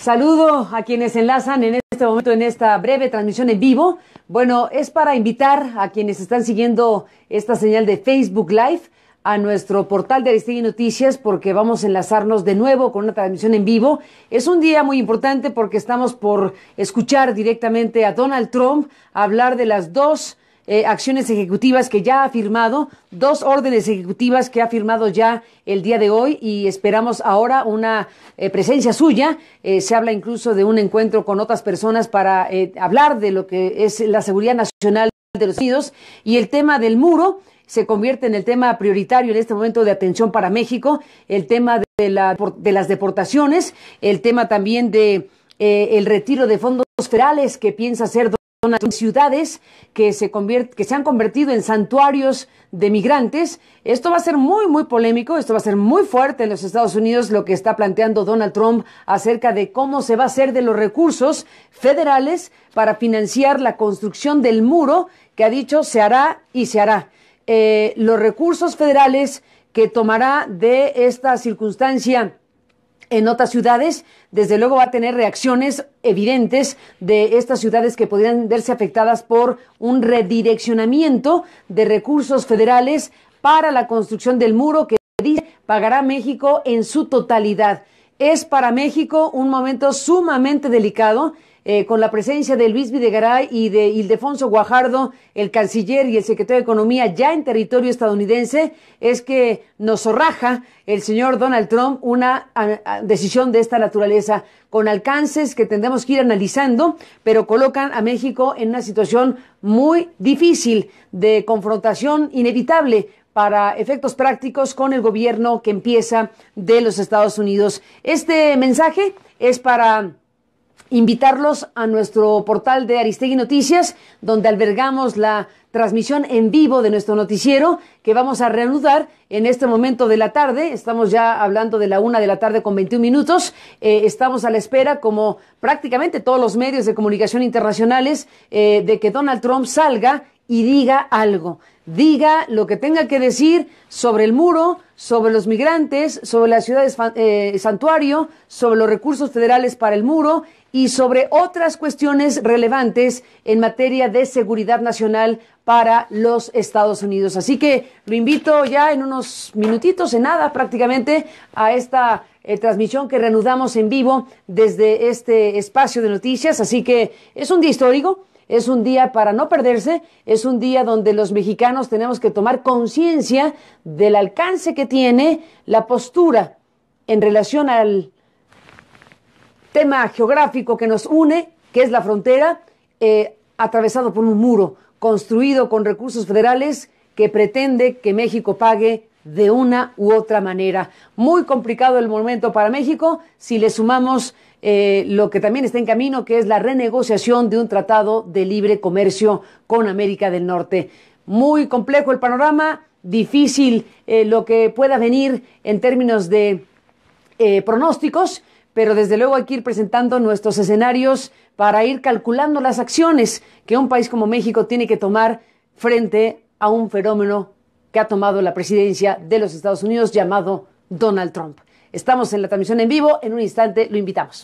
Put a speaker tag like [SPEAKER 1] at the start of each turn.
[SPEAKER 1] Saludo a quienes enlazan en este momento en esta breve transmisión en vivo. Bueno, es para invitar a quienes están siguiendo esta señal de Facebook Live a nuestro portal de Aristegui Noticias porque vamos a enlazarnos de nuevo con una transmisión en vivo. Es un día muy importante porque estamos por escuchar directamente a Donald Trump hablar de las dos eh, acciones ejecutivas que ya ha firmado, dos órdenes ejecutivas que ha firmado ya el día de hoy y esperamos ahora una eh, presencia suya. Eh, se habla incluso de un encuentro con otras personas para hablar de lo que es la seguridad nacional de los Unidos y el tema del muro se convierte en el tema prioritario en este momento de atención para México, el tema de, la, de las deportaciones, el tema también de el retiro de fondos federales que piensa hacer ciudades que se, que se han convertido en santuarios de migrantes. Esto va a ser muy, muy polémico, esto va a ser muy fuerte en los Estados Unidos lo que está planteando Donald Trump acerca de cómo se va a hacer de los recursos federales para financiar la construcción del muro que ha dicho se hará y se hará. Eh, los recursos federales que tomará de esta circunstancia en otras ciudades, desde luego va a tener reacciones evidentes de estas ciudades que podrían verse afectadas por un redireccionamiento de recursos federales para la construcción del muro que dice pagará México en su totalidad. Es para México un momento sumamente delicado eh, con la presencia de Luis Videgaray y de Ildefonso Guajardo, el canciller y el secretario de Economía ya en territorio estadounidense, es que nos zorraja el señor Donald Trump una ah, ah, decisión de esta naturaleza, con alcances que tendremos que ir analizando, pero colocan a México en una situación muy difícil de confrontación inevitable para efectos prácticos con el gobierno que empieza de los Estados Unidos. Este mensaje es para invitarlos a nuestro portal de Aristegui Noticias, donde albergamos la transmisión en vivo de nuestro noticiero que vamos a reanudar en este momento de la tarde. Estamos ya hablando de la una de la tarde con 21 minutos. Eh, estamos a la espera, como prácticamente todos los medios de comunicación internacionales, eh, de que Donald Trump salga y diga algo. Diga lo que tenga que decir sobre el muro, sobre los migrantes, sobre las ciudades eh, santuario, sobre los recursos federales para el muro y sobre otras cuestiones relevantes en materia de seguridad nacional para los Estados Unidos. Así que lo invito ya en unos minutitos, en nada prácticamente, a esta eh, transmisión que reanudamos en vivo desde este espacio de noticias. Así que es un día histórico es un día para no perderse, es un día donde los mexicanos tenemos que tomar conciencia del alcance que tiene la postura en relación al tema geográfico que nos une, que es la frontera, eh, atravesado por un muro construido con recursos federales que pretende que México pague de una u otra manera. Muy complicado el momento para México si le sumamos eh, lo que también está en camino, que es la renegociación de un tratado de libre comercio con América del Norte. Muy complejo el panorama, difícil eh, lo que pueda venir en términos de eh, pronósticos, pero desde luego hay que ir presentando nuestros escenarios para ir calculando las acciones que un país como México tiene que tomar frente a un fenómeno que ha tomado la presidencia de los Estados Unidos llamado Donald Trump. Estamos en la transmisión en vivo, en un instante lo invitamos.